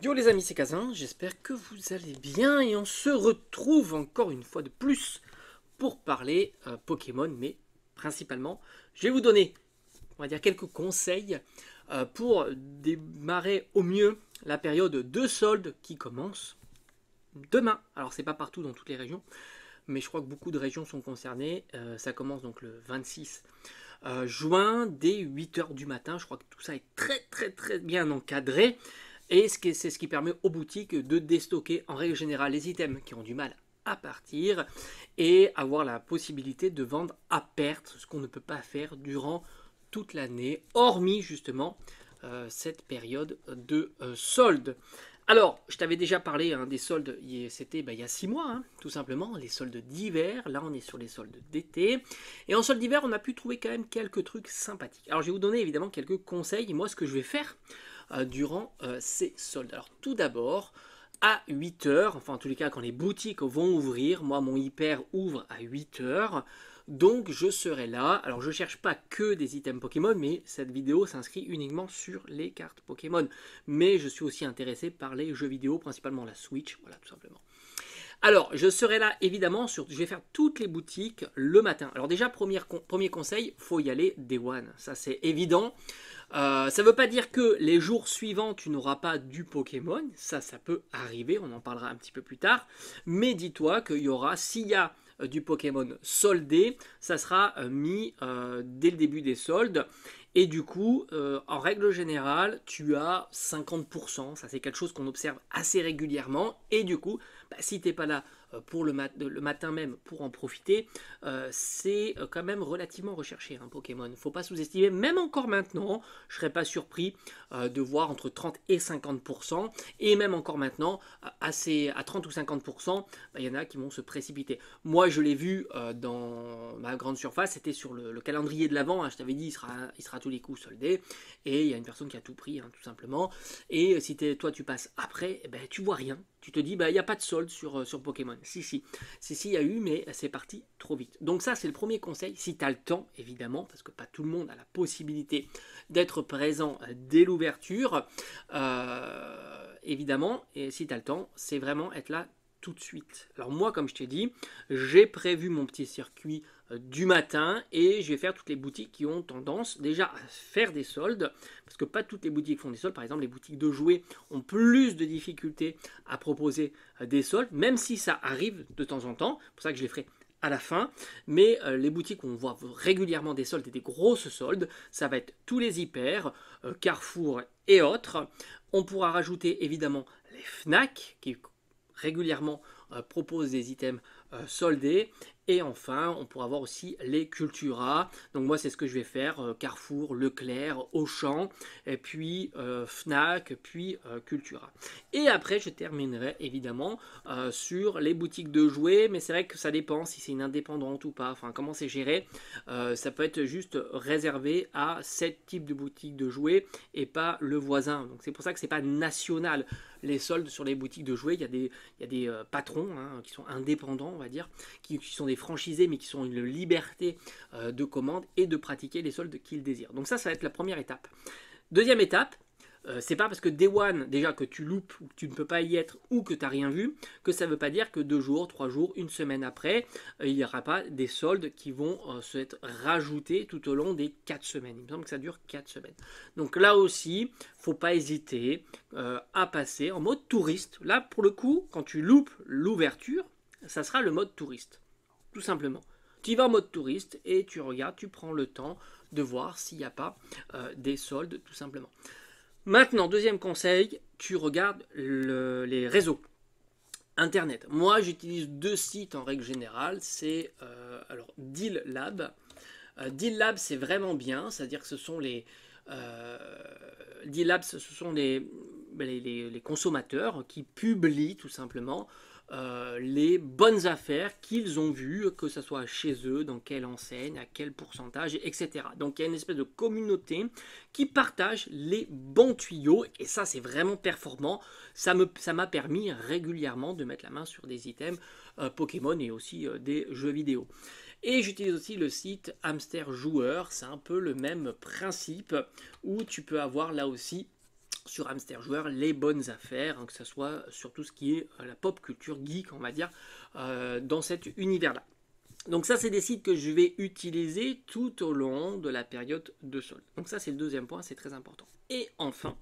Yo les amis, c'est Kazin, j'espère que vous allez bien et on se retrouve encore une fois de plus pour parler euh, Pokémon, mais principalement, je vais vous donner, on va dire, quelques conseils euh, pour démarrer au mieux la période de soldes qui commence demain. Alors c'est pas partout dans toutes les régions, mais je crois que beaucoup de régions sont concernées. Euh, ça commence donc le 26 juin dès 8h du matin. Je crois que tout ça est très très très bien encadré. Et c'est ce qui permet aux boutiques de déstocker en règle générale les items qui ont du mal à partir et avoir la possibilité de vendre à perte, ce qu'on ne peut pas faire durant toute l'année, hormis justement euh, cette période de soldes. Euh, solde. Alors, je t'avais déjà parlé hein, des soldes, c'était bah, il y a six mois, hein, tout simplement, les soldes d'hiver. Là, on est sur les soldes d'été. Et en soldes d'hiver, on a pu trouver quand même quelques trucs sympathiques. Alors, je vais vous donner évidemment quelques conseils. Moi, ce que je vais faire, euh, durant euh, ces soldes. Alors tout d'abord, à 8 heures, enfin en tous les cas quand les boutiques vont ouvrir, moi mon hyper ouvre à 8 heures, donc je serai là. Alors je cherche pas que des items Pokémon, mais cette vidéo s'inscrit uniquement sur les cartes Pokémon. Mais je suis aussi intéressé par les jeux vidéo, principalement la Switch, voilà tout simplement. Alors, je serai là évidemment sur. Je vais faire toutes les boutiques le matin. Alors, déjà, premier, premier conseil, faut y aller day one. Ça, c'est évident. Euh, ça ne veut pas dire que les jours suivants, tu n'auras pas du Pokémon. Ça, ça peut arriver. On en parlera un petit peu plus tard. Mais dis-toi qu'il y aura, s'il y a euh, du Pokémon soldé, ça sera euh, mis dès le début des soldes. Et du coup, en règle générale, tu as 50%. Ça, c'est quelque chose qu'on observe assez régulièrement. Et du coup, bah, si t'es pas là euh, pour le, matin même pour en profiter, euh, c'est euh, quand même relativement recherché un hein, Pokémon. Faut pas sous-estimer, même encore maintenant, je serais pas surpris de voir entre 30 et 50%, et même encore maintenant, à, à 30 ou 50%, bah, il y en a qui vont se précipiter. Moi, je l'ai vu dans ma grande surface, c'était sur le, calendrier de l'avant, hein. je t'avais dit, il sera, il sera tous les coups soldé, et il y a une personne qui a tout pris, hein, tout simplement, et si toi tu passes après, eh ben, tu vois rien, tu te dis, bah, il n'y a pas de solde sur Pokémon. Si, si. Si, si, il y a eu, mais c'est parti trop vite. Donc ça, c'est le premier conseil, si tu as le temps, évidemment, parce que pas tout le monde a la possibilité d'être présent euh, dès l'ouverture. Euh, évidemment, et si tu as le temps, c'est vraiment être là tout de suite. Alors moi, comme je t'ai dit, j'ai prévu mon petit circuit euh, du matin et je vais faire toutes les boutiques qui ont tendance déjà à faire des soldes parce que pas toutes les boutiques font des soldes par exemple les boutiques de jouets ont plus de difficultés à proposer euh, des soldes même si ça arrive de temps en temps pour ça que je les ferai à la fin mais euh, les boutiques où on voit régulièrement des soldes et des grosses soldes ça va être tous les hyper Carrefour et autres on pourra rajouter évidemment les Fnac qui régulièrement euh, propose des items euh, soldés. Et enfin, on pourra voir aussi les Cultura. Donc moi, c'est ce que je vais faire. Euh, Carrefour, Leclerc, Auchan, et puis Fnac, puis Cultura. Et après, je terminerai évidemment sur les boutiques de jouets. Mais c'est vrai que ça dépend si c'est une indépendante ou pas. Enfin, comment c'est géré. ça peut être juste réservé à cet type de boutique de jouets et pas le voisin. Donc c'est pour ça que c'est pas national les soldes sur les boutiques de jouets. Il y a des, euh, patrons hein, qui sont indépendants, on va dire, qui, sont des franchisés, mais qui ont une liberté euh, de commande et de pratiquer les soldes qu'ils désirent. Donc ça, ça va être la première étape. Deuxième étape, euh, c'est pas parce que Day One, déjà que tu loupes, que tu ne peux pas y être, ou que tu n'as rien vu, que ça ne veut pas dire que deux jours, trois jours, une semaine après, euh, il n'y aura pas des soldes qui vont euh, se être rajoutés tout au long des quatre semaines. Il me semble que ça dure quatre semaines. Donc là aussi, faut pas hésiter à passer en mode touriste. Là, pour le coup, quand tu loupes l'ouverture, ça sera le mode touriste, tout simplement. Tu y vas en mode touriste et tu regardes, tu prends le temps de voir s'il n'y a pas des soldes, tout simplement. Maintenant, deuxième conseil, tu regardes les réseaux. Internet. Moi, j'utilise deux sites en règle générale. C'est euh, alors Deal Lab. Euh, Deal Lab, c'est vraiment bien. C'est-à-dire que ce sont les euh, Deal ce sont ben, les, consommateurs qui publient tout simplement euh, les bonnes affaires qu'ils ont vues, que ce soit chez eux, dans quelle enseigne, à quel pourcentage, etc. Donc il y a une espèce de communauté qui partage les bons tuyaux, et ça c'est vraiment performant. Ça m'a ça permis régulièrement de mettre la main sur des items euh, Pokémon et aussi euh, des jeux vidéo. Et j'utilise aussi le site Hamster Joueur, c'est un peu le même principe où tu peux avoir là aussi sur Hamster Joueur les bonnes affaires, hein, que ce soit sur tout ce qui est euh, la pop culture geek, on va dire, euh, dans cet univers-là. Donc ça, c'est des sites que je vais utiliser tout au long de la période de solde. Donc ça, c'est le deuxième point, c'est très important. Et enfin,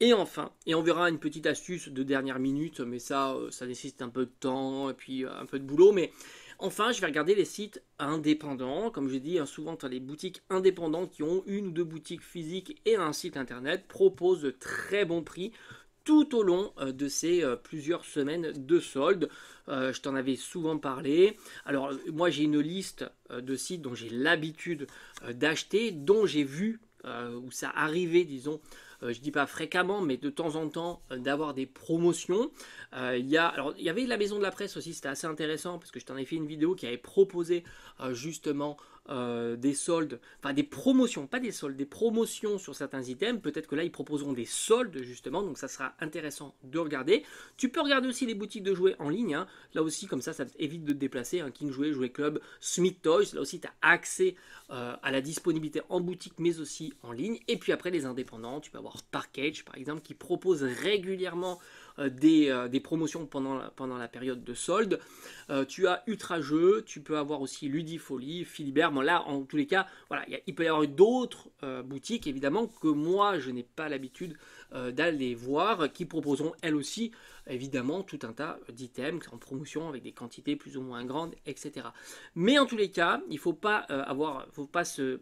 et enfin, et on verra une petite astuce de dernière minute, mais ça, euh, ça nécessite un peu de temps et puis un peu de boulot, mais Enfin, je vais regarder les sites indépendants, comme je dis hein, souvent les boutiques indépendantes qui ont une ou deux boutiques physiques et un site internet proposent de très bons prix tout au long euh, de ces euh, plusieurs semaines de soldes. Euh, je t'en avais souvent parlé. Alors moi j'ai une liste de sites dont j'ai l'habitude d'acheter, dont j'ai vu où ça arrivait, disons, euh, je dis pas fréquemment, mais de temps en temps, euh, d'avoir des promotions. Euh, il y alors, il y avait la maison de la presse aussi, c'était assez intéressant parce que je t'en ai fait une vidéo qui avait proposé justement euh, des soldes, enfin des promotions, pas des soldes, des promotions sur certains items. Peut-être que là, ils proposeront des soldes justement, donc ça sera intéressant de regarder. Tu peux regarder aussi les boutiques de jouets en ligne. Hein. Là aussi, comme ça, ça évite de te déplacer. Hein. King Jouet, Jouet Club, Smith Toys. Là aussi, tu as accès euh, à la disponibilité en boutique, mais aussi en ligne. Et puis après, les indépendants, tu peux avoir Parkage par exemple, qui propose régulièrement euh, euh, des, promotions pendant la, pendant la période de solde. Euh, tu as Ultra tu peux avoir aussi Ludifolie, Philibert. Bon, là, en tous les cas, voilà, il, peut y avoir d'autres boutiques, évidemment, que moi, je n'ai pas l'habitude d'aller voir, qui proposeront elles aussi, évidemment, tout un tas d'items en promotion avec des quantités plus ou moins grandes, etc. Mais en tous les cas, il ne faut pas, avoir, faut pas se,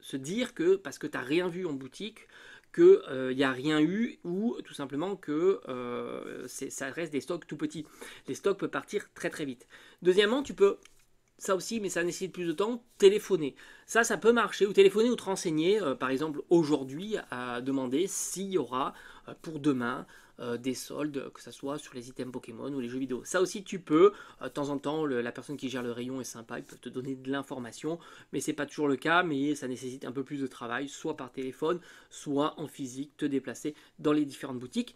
se dire que parce que tu n'as rien vu en boutique, qu'il n'y euh, a rien eu ou tout simplement que euh, ça reste des stocks tout petits. Les stocks peuvent partir très très vite. Deuxièmement, tu peux ça aussi, mais ça nécessite plus de temps, téléphoner. Ça, ça peut marcher, ou téléphoner ou te renseigner, euh, par exemple, aujourd'hui, à demander s'il y aura euh, pour demain euh, des soldes, que ce soit sur les items Pokémon ou les jeux vidéo. Ça aussi, tu peux, de temps en temps, la personne qui gère le rayon est sympa, ils peut te donner de l'information, mais ce n'est pas toujours le cas, mais ça nécessite un peu plus de travail, soit par téléphone, soit en physique, te déplacer dans les différentes boutiques.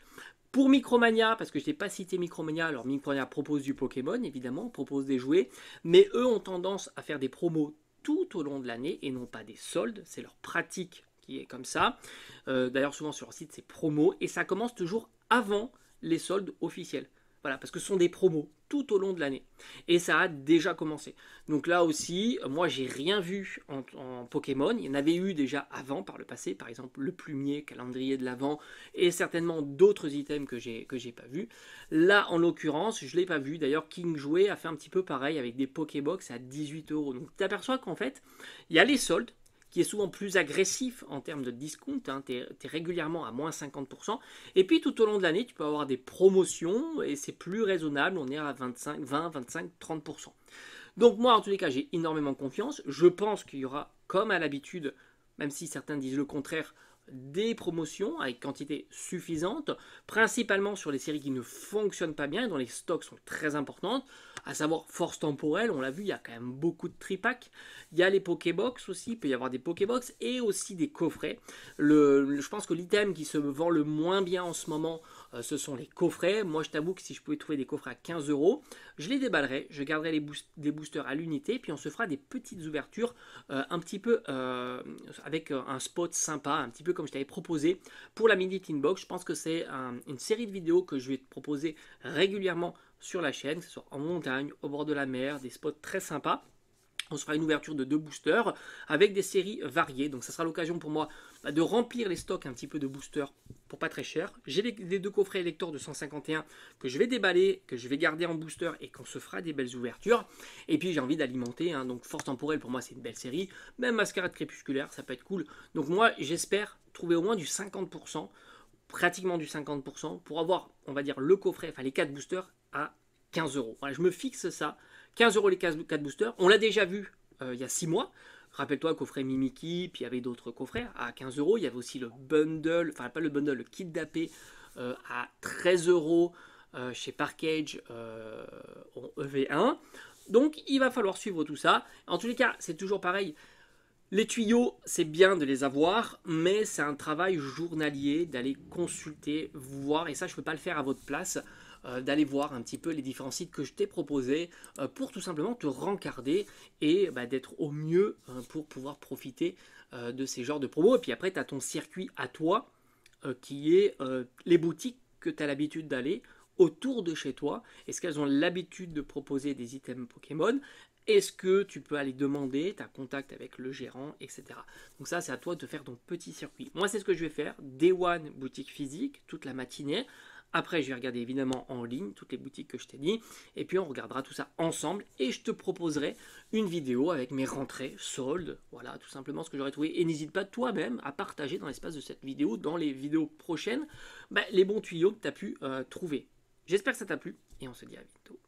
Pour Micromania, parce que je n'ai pas cité Micromania, alors Micromania propose du Pokémon, évidemment, propose des jouets, mais eux ont tendance à faire des promos tout au long de l'année et non pas des soldes, c'est leur pratique qui est comme ça. Euh, d'ailleurs, souvent sur leur site, c'est promo et ça commence toujours avant les soldes officiels. Voilà, parce que ce sont des promos tout au long de l'année. Et ça a déjà commencé. Donc là aussi, moi j'ai rien vu en, Pokémon. Il y en avait eu déjà avant par le passé, par exemple le plumier, calendrier de l'avant, et certainement d'autres items que j'ai que pas vu. Là en l'occurrence, je l'ai pas vu. D'ailleurs, King Jouet a fait un petit peu pareil avec des Pokébox à 18 euros. Donc tu aperçois qu'en fait, il y a les soldes qui est souvent plus agressif en termes de discount. Hein, tu es, régulièrement à moins 50%. Et puis tout au long de l'année, tu peux avoir des promotions et c'est plus raisonnable. On est à 25, 20, 25, 30%. Donc moi, en tous les cas, j'ai énormément confiance. Je pense qu'il y aura, comme à l'habitude, même si certains disent le contraire, des promotions avec quantité suffisante, principalement sur les séries qui ne fonctionnent pas bien, dont les stocks sont très importantes à savoir force temporelle, on l'a vu, il y a quand même beaucoup de tripacks. Il y a les Pokébox aussi, il peut y avoir des Pokébox et aussi des coffrets. je pense que l'item qui se vend le moins bien en ce moment, euh, ce sont les coffrets. Moi, je t'avoue que si je pouvais trouver des coffrets à 15 euros, je les déballerai, je garderai les, boosters à l'unité, puis on se fera des petites ouvertures euh, un petit peu euh, avec un spot sympa, un petit peu comme je t'avais proposé pour la Mini Inbox. Je pense que c'est une série de vidéos que je vais te proposer régulièrement sur la chaîne, que ce soit en montagne, au bord de la mer, des spots très sympas. On sera fera une ouverture de deux boosters avec des séries variées. Donc ça sera l'occasion pour moi bah, de remplir les stocks un petit peu de boosters pour pas très cher. J'ai les deux coffrets électeurs de 151 que je vais déballer, que je vais garder en booster et qu'on se fera des belles ouvertures. Et puis j'ai envie d'alimenter. Hein. donc Force Temporelle pour moi c'est une belle série. Même Mascarade Crépusculaire ça peut être cool. Donc moi j'espère trouver au moins du 50% pratiquement du 50% pour avoir, on va dire, le coffret, enfin les quatre boosters 15 euros. Voilà, je me fixe ça. 15 euros les 4 boosters. On l'a déjà vu euh, il y a six mois. Rappelle-toi coffret Mimiki, puis il y avait d'autres coffrets à 15 euros. Il y avait aussi le bundle, enfin pas le bundle, le kit d'AP euh, à 13 euros euh, chez Parkage en EV1. Donc il va falloir suivre tout ça. En tous les cas, c'est toujours pareil. Les tuyaux, c'est bien de les avoir, mais c'est un travail journalier d'aller consulter, voir, et ça je ne peux pas le faire à votre place. Euh, d'aller voir un petit peu les différents sites que je t'ai proposés euh, pour tout simplement te rencarder et bah, d'être au mieux hein, pour pouvoir profiter euh, de ces genres de promos. Et puis après, tu as ton circuit à toi qui est les boutiques que tu as l'habitude d'aller autour de chez toi. Est-ce qu'elles ont l'habitude de proposer des items Pokémon est-ce que tu peux aller demander, tu as contact avec le gérant, etc. Donc ça, c'est à toi de faire ton petit circuit. Moi, c'est ce que je vais faire. Day One, boutique physique, toute la matinée. Après, je vais regarder évidemment en ligne toutes les boutiques que je t'ai dit. Et puis, on regardera tout ça ensemble. Et je te proposerai une vidéo avec mes rentrées, soldes. Voilà, tout simplement ce que j'aurais trouvé. Et n'hésite pas toi-même à partager dans l'espace de cette vidéo, dans les vidéos prochaines, ben, les bons tuyaux que tu as pu euh, trouver. J'espère que ça t'a plu. Et on se dit à bientôt.